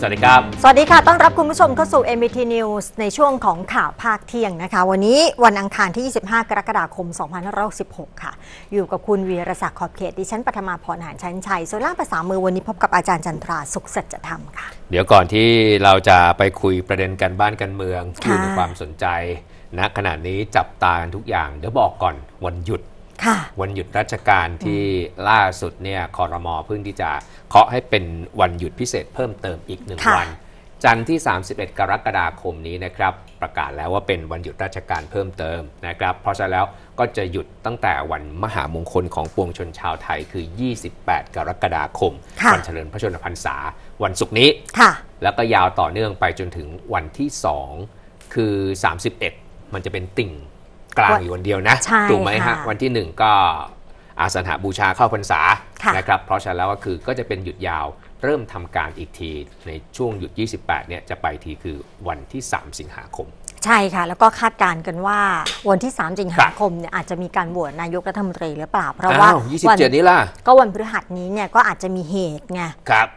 สวัสดีครับ สวัสดีค่ะ ต้อนรับคุณผู้ชมเข้าสู่ MBT News ในช่วงของข่าวภาคเที่ยงนะคะ วันนี้วันอังคารที่ 25 กรกฎาคม2566ค่ะ อยู่กับคุณวีรศักดิ์ขอบเขตดิฉันปฐมาพรหานชันชัย โซล่าภาษามือวันนี้พบกับอาจารย์จันทราสุขสัจธรรมค่ะ เดี๋ยวก่อนที่เราจะไปคุยประเด็นกันบ้านกันเมืองที่มีความสนใจณนะขณะนี้จับตากันทุกอย่าง เดี๋ยวบอกก่อนวันหยุดวันหยุดราชการที่ล่าสุดเนี่ยคอรมอเพิ่งที่จะเคาะให้เป็นวันหยุดพิเศษเพิ่มเติมอีกหนึ่งวัน จันทร์ที่ 31 กรกฎาคมนี้นะครับประกาศแล้วว่าเป็นวันหยุดราชการเพิ่มเติมนะครับ เพราะฉะนั้นแล้วก็จะหยุดตั้งแต่วันมหามงคลของปวงชนชาวไทย คือ 28 กรกฎาคมวันเฉลิมพระชนมพรรษาวันศุกร์นี้แล้วก็ยาวต่อเนื่องไปจนถึงวันที่ 2 คือ 31 มันจะเป็นติ่งกลางอยู่วันเดียวนะ ถูกไหมฮะ วันที่ 1 ก็อาสนะบูชาเข้าพรรษา นะครับ เพราะฉะนั้นแล้วก็คือก็จะเป็นหยุดยาวเริ่มทำการอีกที ในช่วงหยุด 28เนี่ยจะไปทีคือวันที่ 3 สิงหาคมใช่ค่ะ แล้วก็คาดการณ์กันว่าวันที่3สิงหาคมเนี่ยอาจจะมีการโหวตนายกรัฐมนตรีหรือเปล่าเพราะว่า27นี้ล่ะก็วันพฤหัสนี้เนี่ยก็อาจจะมีเหตุไง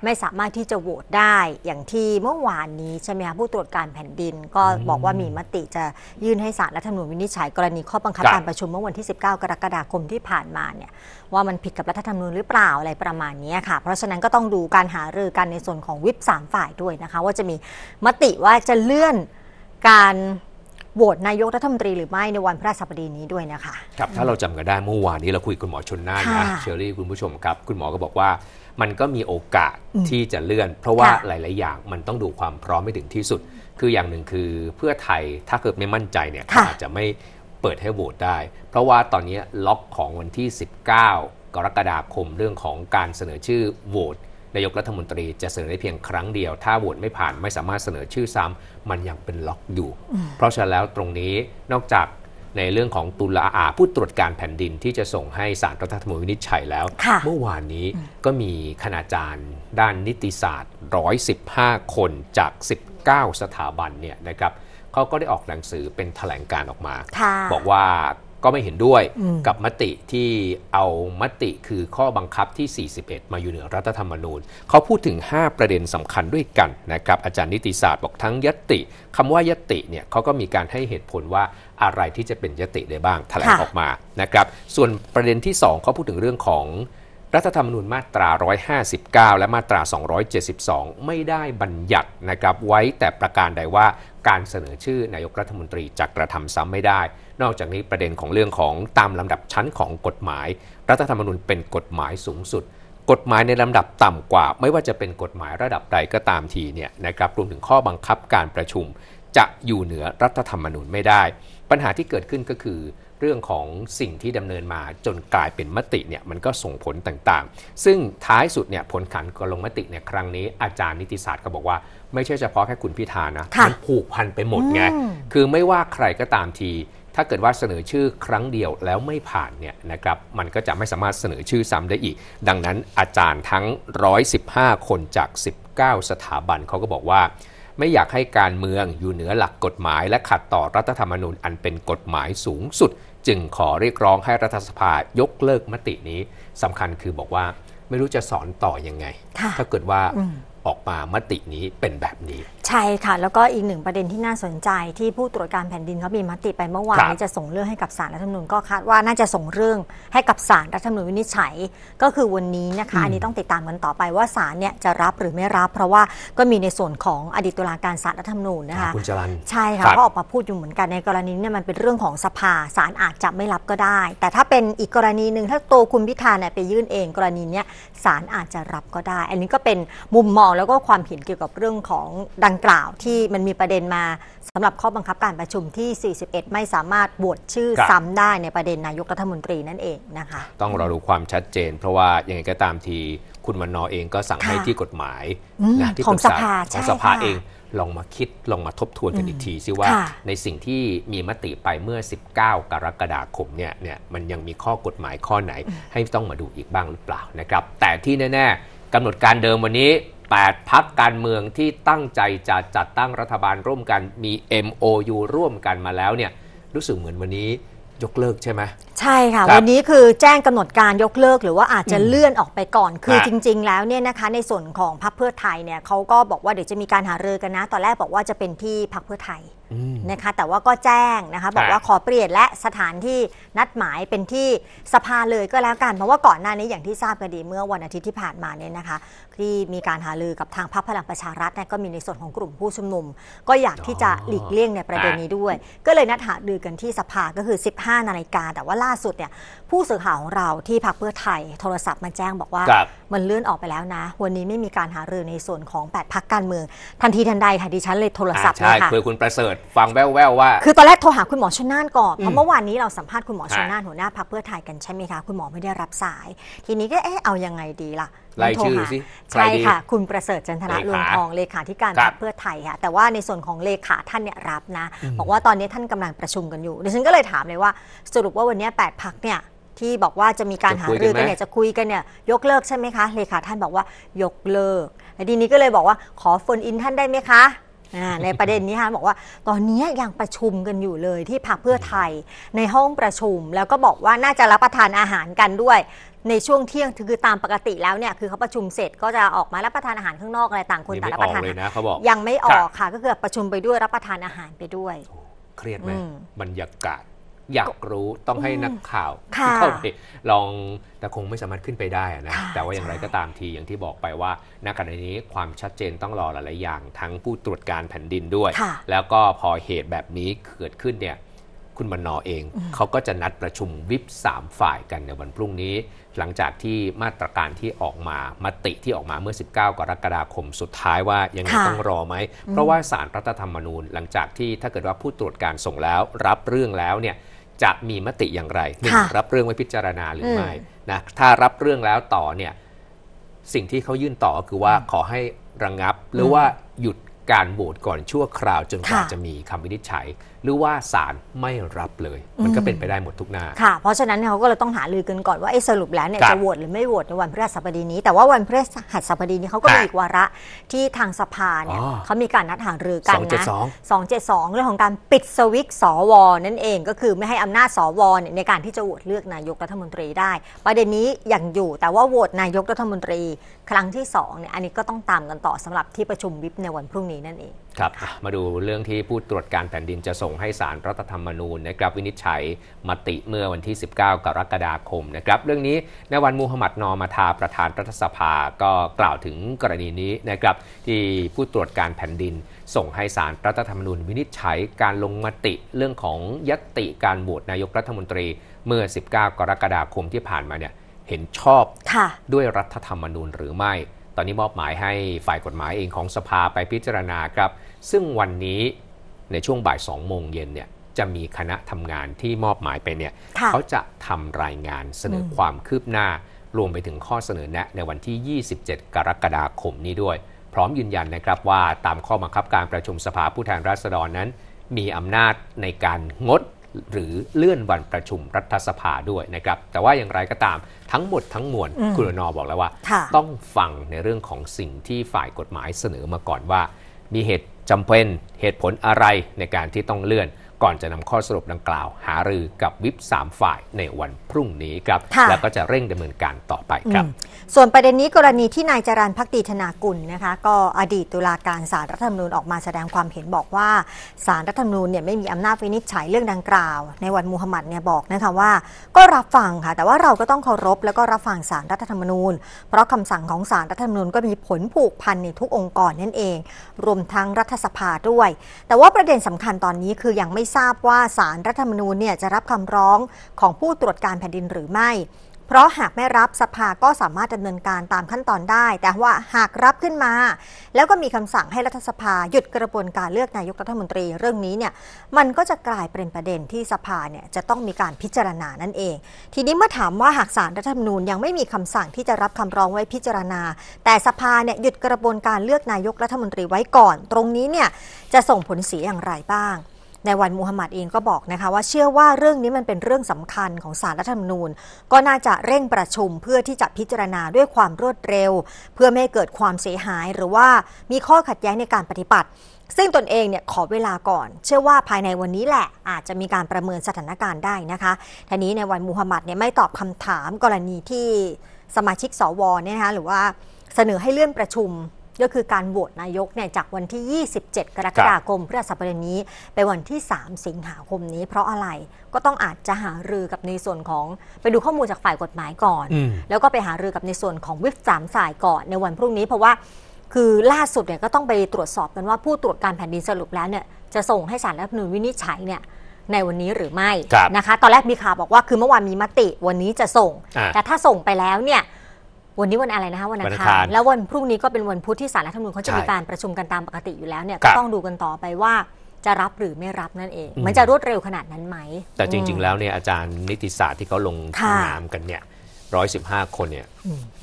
ไม่สามารถที่จะโหวตได้อย่างที่เมื่อวานนี้ใช่ไหมคะผู้ตรวจการแผ่นดินก็บอกว่ามีมติจะยื่นให้ศาลรัฐธรรมนูญวินิจฉัยกรณีข้อบังคับการประชุมเมื่อวันที่ 19 กรกฎาคมที่ผ่านมาเนี่ยว่ามันผิดกับรัฐธรรมนูญหรือเปล่าอะไรประมาณนี้ค่ะเพราะฉะนั้นก็ต้องดูการหารือกันในส่วนของวิปสามฝ่ายด้วยนะคะว่าจะมีมติว่าจะเลื่อนการโหวตนายกรัฐมนตรีหรือไม่ในวันพระสัปดีนี้ด้วยนะคะครับถ้าเราจำกันได้เมื่อวานนี้เราคุยกับคุณหมอชนน่านนะเชอรี่คุณผู้ชมครับ คุณหมอก็บอกว่ามันก็มีโอกาสที่จะเลื่อน เพราะว่าหลายๆอย่างมันต้องดูความพร้อมให้ถึงที่สุด คืออย่างหนึ่งคือเพื่อไทยถ้าเกิดไม่มั่นใจเนี่ยอาจจะไม่เปิดให้โหวตได้ เพราะว่าตอนนี้ล็อกของวันที่ 19 กรกฎาคมเรื่องของการเสนอชื่อโหวตนายกรัฐมนตรีจะเสนอได้เพียงครั้งเดียว ถ้าโหวตไม่ผ่านไม่สามารถเสนอชื่อซ้ำมันยังเป็นล็อกอยู่ เพราะฉะนั้นแล้วตรงนี้นอกจากในเรื่องของตุลาอาผู้ตรวจการแผ่นดิน ที่จะส่งให้สารรัฐธรรมนูญวินิจฉัยแล้ว เมื่อวานนี้ก็มีคณาจารย์ด้านนิติศาสตร์ 115 คนจาก 19 สถาบันเนี่ยนะครับเขาก็ได้ออกหนังสือเป็นแถลงการออกมาบอกว่าก็ไม่เห็นด้วยกับมติที่เอามติคือข้อบังคับที่ 41 มาอยู่เหนือรัฐธรรมนูญเขาพูดถึง 5 ประเด็นสำคัญด้วยกันนะครับอาจารย์นิติศาสตร์บอกทั้งยติ คำว่ายติเนี่ยเขาก็มีการให้เหตุผลว่าอะไรที่จะเป็นยติได้บ้างแถลงออกมานะครับส่วนประเด็นที่ 2เขาพูดถึงเรื่องของรัฐธรรมนูญมาตรา 159 และมาตรา 272 ไม่ได้บัญญัตินะครับไว้แต่ประการใดว่าการเสนอชื่อนายกรัฐมนตรีจะกระทำซ้ำไม่ได้ นอกจากนี้ประเด็นของเรื่องของตามลำดับชั้นของกฎหมาย รัฐธรรมนูญเป็นกฎหมายสูงสุด กฎหมายในลำดับต่ำกว่า ไม่ว่าจะเป็นกฎหมายระดับใดก็ตามทีเนี่ยนะครับรวมถึงข้อบังคับการประชุม จะอยู่เหนือรัฐธรรมนูญไม่ได้ปัญหาที่เกิดขึ้นก็คือ เรื่องของสิ่งที่ดำเนินมาจนกลายเป็นมติเนี่ยมันก็ส่งผลต่างๆ ซึ่งท้ายสุดเนี่ยผลขันกลงมติเนี่ยครั้งนี้อาจารย์นิติศาสตร์ก็บอกว่าไม่ใช่เฉพาะแค่คุณพิธานะมันผูกพันไปหมดไง คือไม่ว่าใครก็ตามที ถ้าเกิดว่าเสนอชื่อครั้งเดียวแล้วไม่ผ่านเนี่ยนะครับมันก็จะไม่สามารถเสนอชื่อซ้ำได้อีกดังนั้นอาจารย์ทั้ง115คนจาก 19 สถาบันเขาก็บอกว่าไม่อยากให้การเมืองอยู่เหนือหลักกฎหมายและขัดต่อรัฐธรรมนูญอันเป็นกฎหมายสูงสุด จึงขอเรียกร้องให้รัฐสภายกเลิกมตินี้สำคัญคือบอกว่าไม่รู้จะสอนต่ออยังไง ถ้าเกิดว่าออกมามตินี้เป็นแบบนี้ ใช่ค่ะแล้วก็อีกหนึ่งประเด็นที่น่าสนใจที่ผู้ตรวจการแผ่นดินเขามีมติไปเมื่อวานนี้จะส่งเรื่องให้กับสารรัฐธรรมนูญก็คาดว่าน่าจะส่งเรื่องให้กับสารรัฐธรรมนูญวินิจฉัย ก็คือวันนี้นะคะอันนี้ต้องติดตามกันต่อไปว่าสารเนี่ยจะรับหรือไม่รับ เพราะว่าก็มีในส่วนของอดีตตุลาการสารรัฐธรรมนูญนะคะคุณจรันใช่ค่ะก็ออกมาพูดอยู่เหมือนกันในกรณีนี้มันเป็นเรื่องของสภาสารอาจจะไม่รับก็ได้ แต่ถ้าเป็นอีกกรณีหนึ่งถ้าตัวคุณพิธาเนี่ยไปยื่นเองกรณีเนี้ยสารอาจจะรับก็ได้ อันนี้ก็เป็นมุมมององแล้วก็ความเห็นเกี่ยวกับเรื่องของดังกล่าวที่มันมีประเด็นมาสำหรับข้อบังคับการประชุมที่ 41 ไม่สามารถบวชชื่อซ้ำได้ในประเด็นนายกรัฐมนตรีนั่นเองนะคะต้องรอดูความชัดเจน เพราะว่ายังไงก็ตามทีคุณมันนอเองก็สั่งให้ที่กฎหมายนะที่ของสภาของสภาเองลองมาคิด ลองมาทบทวนกันอีกที ซิว่าในสิ่งที่มีมติไปเมื่อ 19 กรกฎาคมเนี่ยเนี่ยมันยังมีข้อกฎหมายข้อไหนให้ต้องมาดูอีกบ้างหรือเปล่านะครับ แต่ที่แน่ๆกำหนดการเดิมวันนี้8พักการเมืองที่ตั้งใจจะจัดตั้งรัฐบาลร่วมกันมี MOU ร่วมกันมาแล้วเนี่ยรู้สึกเหมือนวันนี้ยกเลิกใช่ไหมใช่ค่ะ วันนี้คือแจ้งกำหนดการยกเลิก หรือว่าอาจจะเลื่อนออกไปก่อนคือจริงๆ แล้วเนี่ยนะคะ ในส่วนของพักเพื่อไทยเนี่ยเขาก็บอกว่าเดี๋ยวจะมีการหารือกันนะ ตอนแรกบอกว่าจะเป็นที่พักเพื่อไทยนะคะ แต่ว่าก็แจ้งนะคะบอกว่าขอเปลี่ยนและสถานที่นัดหมายเป็นที่สภาเลยก็แล้วกันเพราะว่าก่อนหน้านี้อย่างที่ทราบกันดีเมื่อวันอาทิตย์ที่ผ่านมาเนี่ยนะคะที่มีการหารือกับทางพรรคพลังประชารัฐเนี่ยก็มีในส่วนของกลุ่มผู้ชุมนุม ก็อยากที่จะหลีกเลี่ยงในประเด็นนี้ด้วย ก็เลยนัดหารือกันที่สภาก็คือ 15นาฬิกาแต่ว่าล่าสุดเนี่ยผู้สื่อข่าวของเราที่พรรคเพื่อไทย โทรศัพท์มาแจ้งบอกว่า มันเลื่อนออกไปแล้วนะ วันนี้ไม่มีการหารือในส่วนของ8พรรคการเมืองทันทีทันใดค่ะดิฉันเลยโทรศัพท์เลยค่ะคือคุณประเสริฐฟังแว่วๆว่าคือตอนแรกโทรหาคุณหมอชนน่านก่อนเพราะเมื่อวานนี้เราสัมภาษณ์คุณหมอชนน่านหัวหน้าพรรคเพื่อไทยกันใช่ไหมคะคุณหมอไม่ได้รับสาย ทีนี้ก็เอ๊ะเอายังไงดีล่ะรายชื่อสิใช่ค่ะคุณประเสริฐจันทระลุงทองเลขาธิการพรรคเพื่อไทยค่ะแต่ว่าในส่วนของเลขาท่านเนี่ยรับนะ บอกว่าตอนนี้ท่านกำลังประชุมกันอยู่ดิฉันก็เลยถามเลยว่าสรุปว่าวันนี้8ปดพักเนี่ยที่บอกว่าจะมีการหารือกันเนี่ยจะคุยกันเนี่ยยกเลิกใช่ไหมคะเลขาท่านบอกว่ายกเลิกและทีนี้ก็เลยบอกว่าขอโฟนอินท่านได้ไหมคะในประเด็นนี้ค่ะบอกว่าตอนนี้ยังประชุมกันอยู่เลยที่พักเพื่อไทย ในห้องประชุม แล้วก็บอกว่าน่าจะรับประทานอาหารกันด้วยในช่วงเที่ยงคือตามปกติแล้วเนี่ยคือเขาประชุมเสร็จก็จะออกมารับประทานอาหารข้างนอกอะไรต่างคนต่างรับประทานนะเขาบอกยังไม่ออกค่ะก็คือประชุมไปด้วยรับประทานอาหารไปด้วย เครียดไหมบรรยากาศอยากรู้ต้องให้นักข่าวเข้าไป ลองแต่คงไม่สามารถขึ้นไปได้นะแต่ว่าอย่างไรก็ตามทีอย่างที่บอกไปว่าณขณะนี้ความชัดเจนต้องรอหลายๆอย่าง ทั้งผู้ตรวจการแผ่นดินด้วย แล้วก็พอเหตุแบบนี้เกิดขึ้นเนี่ยคุณบรรณอเองเขาก็จะนัดประชุมวิปสามฝ่ายกันในวันพรุ่งนี้หลังจากที่มาตรการที่ออกมามติที่ออกมาเมื่อ 19 กรกฎาคมสุดท้ายว่ายังไงต้องรอไหมเพราะว่าสารรัฐธรรมนูญหลังจากที่ถ้าเกิดว่าผู้ตรวจการส่งแล้ว รับเรื่องแล้วเนี่ยจะมีมติอย่างไรหนึ่งรับเรื่องไว้พิจารณาหรือไม่นะถ้ารับเรื่องแล้วต่อเนี่ยสิ่งที่เขายื่นต่อคือว่าขอให้ระงงับ หรือว่าหยุดการโหวตก่อนชั่วคราวจนกว่าจะมีคำวินิจฉัยหรือว่าศาลไม่รับเลยมันก็เป็นไปได้หมดทุกหน้าค่ะเพราะฉะนั้นเขาก็เลยต้องหาลือกันก่อนว่าไอ้สรุปแล้วเนี่ยจะโหวตหรือไม่โหวตในวันพฤหัสบดีนี้แต่ว่าวันพฤหัสบดีนี้เขาก็มีอีกวาระที่ทางสภาเนี่ยเขามีการนัดหารือกันนะ 272 เรื่องของการปิดสวิตสวนั่นเอง ก็คือไม่ให้อำนาจสวเนี่ยในการที่จะโหวตเลือกนายกรัฐมนตรีได้ประเด็นนี้อย่างอยู่แต่ว่าโหวตนายกรัฐมนตรีครั้งที่2เนี่ยอันนี้ก็ต้องตามกันต่อสำหรับที่ประชุมวิปในวันพรุ่งนี้นั่นเองครับมาดูเรื่องที่ผู้ตรวจการแผ่นดินจะส่งให้สารรัฐธรรมนูญนะครับวินิจฉัยมติเมื่อวันที่ 19 กรกฎาคมนะครับเรื่องนี้นวันมูฮัมหมัดนอ มาทาประธานรัฐสภาก็กล่าวถึงกรณีนี้นะครับ ที่ผู้ตรวจการแผ่นดิน ส่งให้สารรัฐธรรมนูญวินิจฉัยการลงมติเรื่องของยติการโหวตนายกรัฐมนตรีเมื่อ 19 กรกฎาคมที่ผ่านมาเนี่ยเห็นชอบด้วยรัฐธรรมนูญหรือไม่ตอนนี้มอบหมายให้ฝ่ายกฎหมายเองของสภาไปพิจารณาครับ ซึ่งวันนี้ในช่วงบ่ายสองโมงเย็นเนี่ยจะมีคณะทำงานที่มอบหมายไปเนี่ยเขาจะทำรายงานเสนอความคืบหน้ารวมไปถึงข้อเสนอแนะในวันที่ 27 กรกฎาคมนี้ด้วย พร้อมยืนยันนะครับว่าตามข้อบังคับการประชุมสภาผู้แทนราษฎรนั้น มีอำนาจในการงดหรือเลื่อนวันประชุมรัฐสภาด้วยนะครับ แต่ว่าอย่างไรก็ตามทั้งหมดทั้งมวลคุณนอบอกแล้วว่า ต้องฟังในเรื่องของสิ่งที่ฝ่ายกฎหมายเสนอมาก่อนว่า มีเหตุจำเป็นเหตุผลอะไรในการที่ต้องเลื่อนก่อนจะนำข้อสรุปดังกล่าว หารือกับวิา3ฝ่ายในวันพรุ่งนี้ครับ แล้วก็จะเร่งดำเนินการต่อไปครับ ส่วนประเด็นนี้กรณีที่นายจรันพักตีธนากุลนะคะก็อดีตตุลาการสารรัฐธรรมนูญออกมาแสดงความเห็นบอกว่า สารรัฐธรรมนูญเนี่ยไม่มีอำนาจวินิจฉัยเรื่องดังกล่าว ในวันมูฮัมหมัดเนี่ยบอกนะคะว่าก็รับฟังค่ะแต่ว่าเราก็ต้องเคารพแล้วก็รับฟังสารรัฐธรรมนูญเพราะคำสั่งของสารรัฐธรรมนูญก็มีผลผูกพันในทุกองค์กรนั่นเอง รวมทั้งรัฐสภาด้วย แต่ว่าประเด็นสำคัญตอนนี้คือยังไม่ทราบว่าสารรัฐธรรมนูญเนี่ยจะรับคำร้องของผู้ตรวจการแผ่นดินหรือไม่ เพราะหากไม่รับสภาก็สามารถดำเนินการตามขั้นตอนได้ แต่ว่าหากรับขึ้นมา แล้วก็มีคำสั่งให้รัฐสภาหยุดกระบวนการเลือกนายกรัฐมนตรีเรื่องนี้เนี่ย มันก็จะกลายเป็นประเด็นที่สภาเนี่ยจะต้องมีการพิจารณานั่นเอง ทีนี้เมื่อถามว่าหากสารรัฐธรรมนูญยังไม่มีคำสั่งที่จะรับคำร้องไว้พิจารณา แต่สภาเนี่ยหยุดกระบวนการเลือกนายกรัฐมนตรีไว้ก่อน ตรงนี้เนี่ยจะส่งผลเสียอย่างไรบ้างในวันมูฮัมหมัดเองก็บอกนะคะว่าเชื่อว่าเรื่องนี้มันเป็นเรื่องสำคัญของสารรัฐธรรมนูญ ก็น่าจะเร่งประชุมเพื่อที่จะพิจารณาด้วยความรวดเร็ว เพื่อไม่ให้เกิดความเสียหาย หรือว่ามีข้อขัดแย้งในการปฏิบัติ ซึ่งตนเองเนี่ยขอเวลาก่อน เชื่อว่าภายในวันนี้แหละอาจจะมีการประเมินสถานการณ์ได้นะคะทีนี้ในวันมูฮัมหมัดเนี่ยไม่ตอบคำถามกรณีที่สมาชิกสวเนี่ยนะคะหรือว่าเสนอให้เลื่อนประชุมก็คือการโหวตนายกเนี่ยจากวันที่ 27 กรกฎาคมพฤัสบดีนี้ไปวันที่ 3 สิงหาคมนี้เพราะอะไรก็ต้องอาจจะหารือกับในส่วนของไปดูข้อมูลจากฝ่ายกฎหมายก่อน แล้วก็ไปหารือกับในส่วนของวิฟสามสายก่อนในวันพรุ่งนี้เพราะว่าคือล่าสุดเนี่ยก็ต้องไปตรวจสอบกันว่าผู้ตรวจการแผ่นดินสรุปแล้วเนี่ยจะส่งให้สารรัฐมนูญวินิจฉัยเนี่ย ในวันนี้หรือไม่นะคะ ตอนแรกมีข่าวบอกว่า คือเมื่อวานมีมติวันนี้จะส่ง แต่ถ้าส่งไปแล้วเนี่ยวันนี้วันอะไรนะคะวันอังคารแล้ววันพรุ่งนี้ก็เป็นวันพุธที่สารรัฐธรรมนูญเขาจะมีการประชุมกันตามปกติอยู่แล้วเนี่ยก็ต้องดูกันต่อไปว่าจะรับหรือไม่รับนั่นเอง มันจะรวดเร็วขนาดนั้นไหมแต่จริงๆแล้วเนี่ยอาจารย์นิติศาสตร์ที่เขาลงนามกันเนี่ย115 คนเนี่ย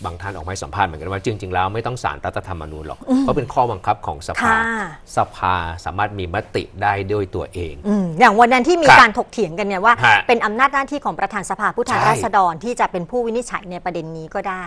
บางท่านออกมาสัมภาษณ์เหมือนกันว่าจริงๆแล้วไม่ต้องสารรัฐธรรมนูญหรอก เพราะเป็นข้อบังคับของสภาสภาสามารถมีมติได้ด้วยตัวเอง อย่างวันนั้นที่มีการถกเถียงกันเนี่ยว่าเป็นอำนาจหน้าที่ของประธานสภาผู้แทนราษฎรที่จะเป็นผู้วินิจฉัยในประเด็นนี้ก็ได้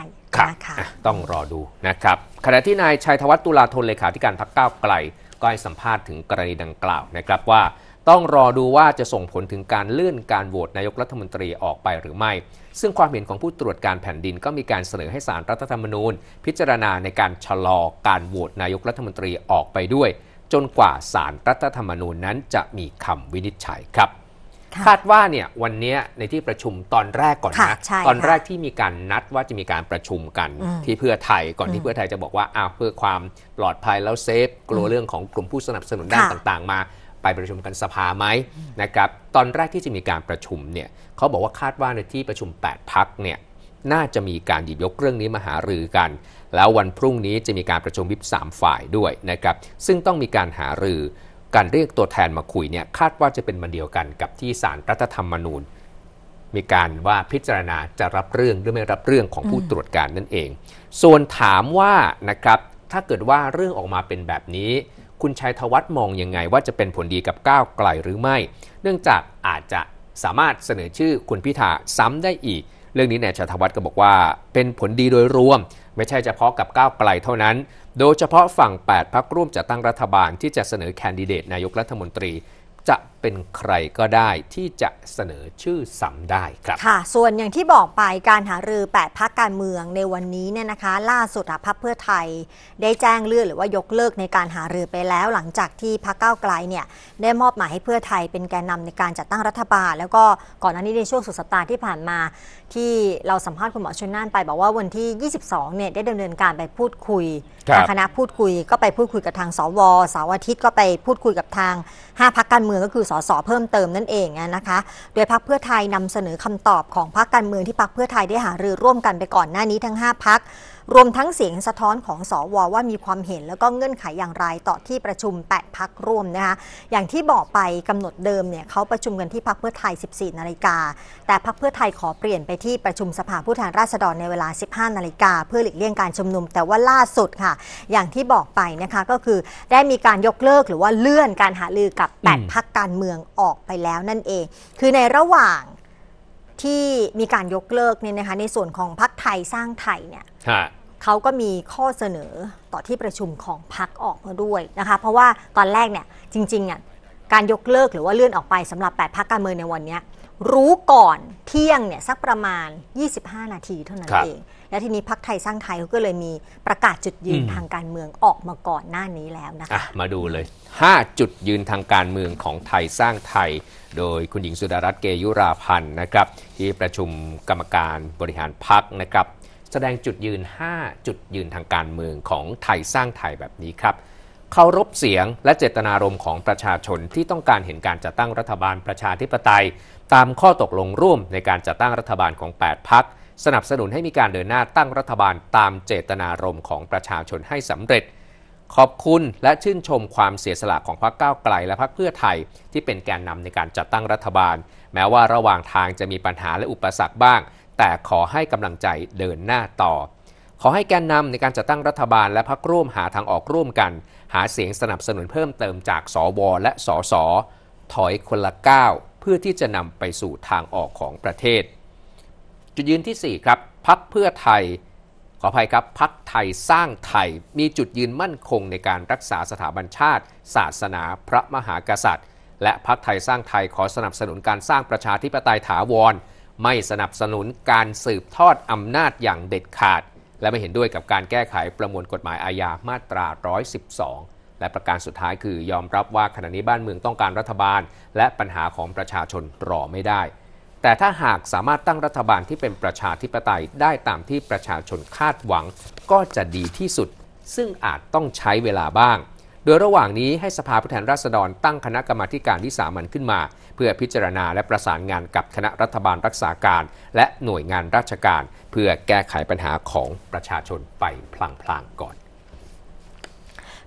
นะคะต้องรอดูนะครับขณะที่นายชัยธวัฒน์ตุลาธนเลขาธิการพรรคก้าวไกลก็ให้สัมภาษณ์ถึงกรณีดังกล่าวนะครับว่าต้องรอดูว่าจะส่งผลถึงการเลื่อนการโหวตนายกรัฐมนตรีออกไปหรือไม่ ซึ่งความเห็นของผู้ตรวจการแผ่นดิน ก็มีการเสนอให้สารรัฐธรรมนูญ พิจารณาในการชะลอการโหวตนายกรัฐมนตรีออกไปด้วย จนกว่าสารรัฐธรรมนูญนั้นจะมีคำวินิจฉัยครับคาดว่าเนี่ยวันนี้ในที่ประชุมตอนแรกก่อนนะตอนแรกที่มีการนัดว่าจะมีการประชุมกัน ที่เพื่อไทยก่อนที่เพื่อไทยจะบอกว่าอ้าวเพื่อความปลอดภัยแล้วเซฟ กลัวเรื่องของกลุ่มผู้สนับสนุนด้านต่างๆมาไปประชุมกันสภาไหมนะครับตอนแรกที่จะมีการประชุมเนี่ยเขาบอกว่าคาดว่าในที่ประชุม 8พักเนี่ยน่าจะมีการหยิบยกเรื่องนี้มาหารือกันแล้ววันพรุ่งนี้จะมีการประชุมวิบสามฝ่ายด้วยนะครับซึ่งต้องมีการหารือการเรียกตัวแทนมาคุยเนี่ยคาดว่าจะเป็นมันเดียวกันกับที่สารรัฐธรรมนูญ มีการว่าพิจารณาจะรับเรื่องหรือไม่รับเรื่องของผู้ตรวจการนั่นเอง ส่วนถามว่านะครับถ้าเกิดว่าเรื่องออกมาเป็นแบบนี้คุณชัยธวัฒน์มองยังไงว่าจะเป็นผลดีกับก้าวไกลหรือไม่ เนื่องจากอาจจะสามารถเสนอชื่อคุณพิธาซ้ำได้อีก เรื่องนี้นายชัยธวัฒน์ก็บอกว่าเป็นผลดีโดยรวม ไม่ใช่เฉพาะกับก้าวไกลเท่านั้น โดยเฉพาะฝั่ง 8พักร่วมจัดตั้งรัฐบาลที่จะเสนอแคนดิเดตนายกรัฐมนตรีจะเป็นใครก็ได้ที่จะเสนอชื่อซ้ำได้ครับค่ะ ส่วนอย่างที่บอกไปการหารือ 8พักการเมืองในวันนี้เนี่ยนะคะล่าสุดพักเพื่อไทย ได้แจ้งเลื่อนหรือว่ายกเลิกในการหารือไปแล้ว หลังจากที่พักเก้าไกลเนี่ยได้มอบหมายให้เพื่อไทยเป็นแกนนาในการจัดตั้งรัฐบาลแล้วก็ก่อนหน้านี้ในช่วงสุดสัปดาห์ที่ผ่านมาที่เราสัมภาษณ์คุณหมอชนน่านไปบอกว่าวันที่ 22เนี่ยได้ดำเนินการไปพูดคุยคณะพูดคุยก็ไปพูดคุยกับทางสวเสาร์อาทิตย์ก็ไปพูดคุยกับทาง 5พักการเมืองก็คือสสเพิ่มเติมนั่นเองนะคะโดยพักเพื่อไทยนำเสนอคำตอบของพักการเมืองที่พักเพื่อไทยได้หารือร่วมกันไปก่อนหน้านี้ทั้ง 5 พักรวมทั้งเสียงสะท้อนของสอวว่ามีความเห็นแล้วก็เงื่อนไขอย่างไรต่อที่ประชุม8พักร่วมนะคะอย่างที่บอกไปกำหนดเดิมเนี่ยเขาประชุมกันที่พักเพื่อไทย 14นาฬิกาแต่พักเพื่อไทยขอเปลี่ยนไปที่ประชุมสภาผู้แทนราษฎรในเวลา 15นาฬิกาเพื่อหลีกเลี่ยงการชุมนุม แต่ว่าล่าสุดค่ะอย่างที่บอกไปนะคะก็คือได้มีการยกเลิกหรือว่าเลื่อนการหาลือกับ 8พักการเมืองออกไปแล้วนั่นเอง คือในระหว่างที่มีการยกเลิกเนี่ยนะคะในส่วนของพักไทยสร้างไทยเนี่ยเขาก็มีข้อเสนอต่อที่ประชุมของพักออกมาด้วยนะคะเพราะว่าตอนแรกเนี่ยจริงๆเนี่ยการยกเลิกหรือว่าเลื่อนออกไปสำหรับ8พักการเมืองในวันนี้รู้ก่อนเที่ยงเนี่ยสักประมาณ 25 นาทีเท่านั้นเองแล้วทีนี้พักไทยสร้างไทยเขาก็เลยมีประกาศจุดยืนทางการเมืองออกมาก่อนหน้านี้แล้วนะคะะมาดูเลย 5 จุดยืนทางการเมืองของไทยสร้างไทย โดยคุณหญิงสุดารัตน์เกยุราพันธ์นะครับ ที่ประชุมกรรมการบริหารพักนะครับแสดงจุดยืน 5 จุดยืนทางการเมืองของไทยสร้างไทยแบบนี้ครับเคารพเสียงและเจตนารมณ์ของประชาชนที่ต้องการเห็นการจัดตั้งรัฐบาลประชาธิปไตย ตามข้อตกลงร่วมในการจัดตั้งรัฐบาลของ 8 พักสนับสนุนให้มีการเดินหน้าตั้งรัฐบาลตามเจตนารมณ์ของประชาชนให้สำเร็จ ขอบคุณและชื่นชมความเสียสละของพรรคก้าวไกล และพรรคเพื่อไทย ที่เป็นแกนนำในการจัดตั้งรัฐบาล แม้ว่าระหว่างทางจะมีปัญหาและอุปสรรคบ้างแต่ขอให้กำลังใจเดินหน้าต่อ ขอให้แกนนำในการจัดตั้งรัฐบาลและพักร่วมหาทางออกร่วมกัน หาเสียงสนับสนุนเพิ่มเติมจากสวและสสถอยคนละก้าวเพื่อที่จะนำไปสู่ทางออกของประเทศ จุดยืนที่ 4 ครับพักเพื่อไทย ขออภัยครับพักไทยสร้างไทย มีจุดยืนมั่นคงในการรักษาสถาบันชาติ ศาสนาพระมหากษัตริย์ และพักไทยสร้างไทยขอสนับสนุนการสร้างประชาธิปไตยถาวรไม่สนับสนุนการสืบทอดอำนาจอย่างเด็ดขาดและไม่เห็นด้วยกับการแก้ไขประมวลกฎหมายอาญามาตรา 112 และประการสุดท้ายคือยอมรับว่าขณะนี้บ้านเมืองต้องการรัฐบาล และปัญหาของประชาชนรอไม่ได้ แต่ถ้าหากสามารถตั้งรัฐบาลที่เป็นประชาธิปไตยได้ตามที่ประชาชนคาดหวัง ก็จะดีที่สุด ซึ่งอาจต้องใช้เวลาบ้าง โดยระหว่างนี้ให้สภาผู้แทนราษฎรตั้งคณะกรรมาการวิสามันขึ้นมาเพื่อพิจารณาและประสานงานกับคณะรัฐบาลรักษาการ และหน่วยงานราชการ เพื่อแก้ไขปัญหาของประชาชนไปพลางๆก่อน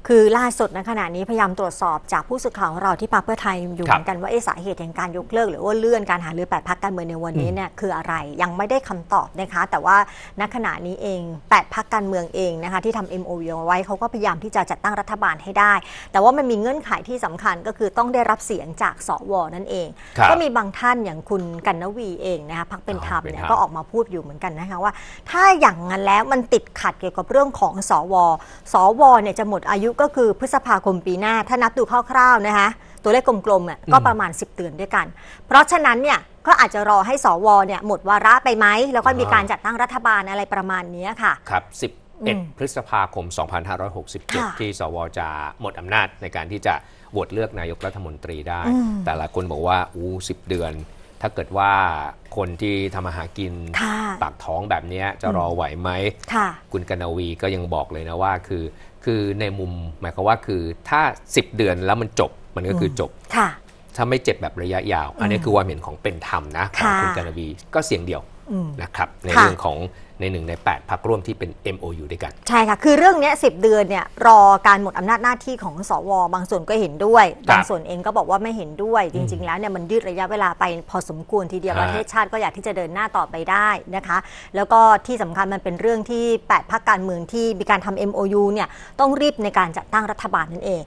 คือล่าสุดในขณะนี้ พยายามตรวจสอบจาก ผู้สื่อข่าวของเราที่พักเพื่อไทยอยู่เหมือนกันว่าเอสาเหตุแห่งการยกเลิก หรือว่าเลื่อนการหารือแปดพักการเมืองในวันนี้เนี่ยคืออะไรยังไม่ได้คำตอบนะคะแต่ว่าณขณะนี้เอง8ปดพักการเมืองเองนะคะที่ทำ MOU ไว้เขาก็พยายามที่จะจัดตั้งรัฐบาลให้ได้ แต่ว่ามันมีเงื่อนไขที่สำคัญก็คือต้องได้รับเสียงจากสวนั่นเอง ก็มีบางท่านอย่างคุณกันนวีเองนะคะพักเป็นธรรมเนี่ยก็ออกมาพูดอยู่เหมือนกันนะคะว่า ถ้าอย่างนั้นแล้วมันติดขัดเกี่ยวกับเรื่องของสวสวเนี่ยจะหมดอายุก็คือพฤษภาคมปีหน้า ถ้านับดูคร่าวๆนะคะตัวเลขกลมๆอ่ะก็ประมาณ 10เดือนด้วยกัน เพราะฉะนั้นเนี่ยก็อาจจะรอให้สวเนี่ยหมดวาระไปไหมแล้วก็มีการจัดตั้งรัฐบาลอะไรประมาณนี้ค่ะครับ1ดพฤษภาคม 2567 ที่สวจะหมดอำนาจในการที่จะโหวตเลือกนายกรัฐมนตรีได้ แต่ละคนบอกว่า อู้ิบเดือนถ้าเกิดว่าคนที่ทำอาหารกินปากท้องแบบนี้จะรอไหวไหม คุณกนวีก็ยังบอกเลยนะว่าคือ คือในมุม หมายความว่าคือถ้า 10 เดือนแล้วมันจบมันก็คือจบถ้าไม่เจ็บแบบระยะยาว อันนี้คือความเห็นของเป็นธรรมนะของคุณกนวีก็เสียงเดียวนะครับในเรื่องของในหนึ่งใน8พักร่วมที่เป็น MOU ด้วยกัน ใช่ค่ะคือเรื่องนี้สิเดือนเนี่ยรอการหมดอำนาจหน้าที่ของสวบางส่วนก็เห็นด้วย บางส่วนเองก็บอกว่าไม่เห็นด้วย จริงๆ แล้วเนี่ยมันยืดระยะเวลาไปพอสมควรทีเดียวประเทศชาติก็อยากที่จะเดินหน้าต่อไปได้นะคะแล้วก็ที่สำคัญมันเป็นเรื่องที่ 8พักการเมืองที่มีการทำ MOU เนี่ยต้องรีบในการจัดตั้งรัฐบาลนั่นเอง